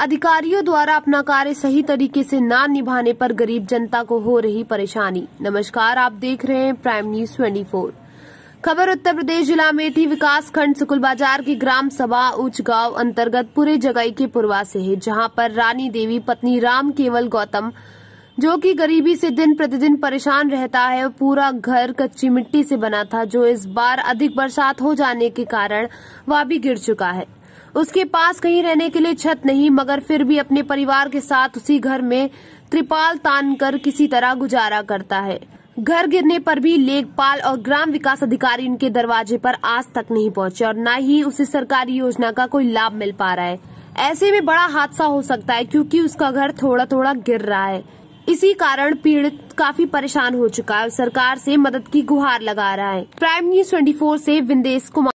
अधिकारियों द्वारा अपना कार्य सही तरीके से ना निभाने पर गरीब जनता को हो रही परेशानी नमस्कार आप देख रहे हैं प्राइम न्यूज 24 खबर उत्तर प्रदेश जिला मेठी विकास खंड सुकुल बाजार की ग्राम सभा उच्च गांव अंतर्गत पूरे जगई के पुरवा से है जहां पर रानी देवी पत्नी राम केवल गौतम जो कि गरीबी से दिन प्रतिदिन परेशान रहता है पूरा घर कच्ची मिट्टी से बना था जो इस बार अधिक बरसात हो जाने के कारण वह भी गिर चुका है उसके पास कहीं रहने के लिए छत नहीं मगर फिर भी अपने परिवार के साथ उसी घर में त्रिपाल तान कर किसी तरह गुजारा करता है घर गिरने पर भी लेखपाल और ग्राम विकास अधिकारी उनके दरवाजे पर आज तक नहीं पहुंचे और न ही उसे सरकारी योजना का कोई लाभ मिल पा रहा है ऐसे में बड़ा हादसा हो सकता है क्योंकि उसका घर थोड़ा थोड़ा गिर रहा है इसी कारण पीड़ित काफी परेशान हो चुका है और सरकार से मदद की गुहार लगा रहा है प्राइम न्यूज 24 से विंदेश कुमार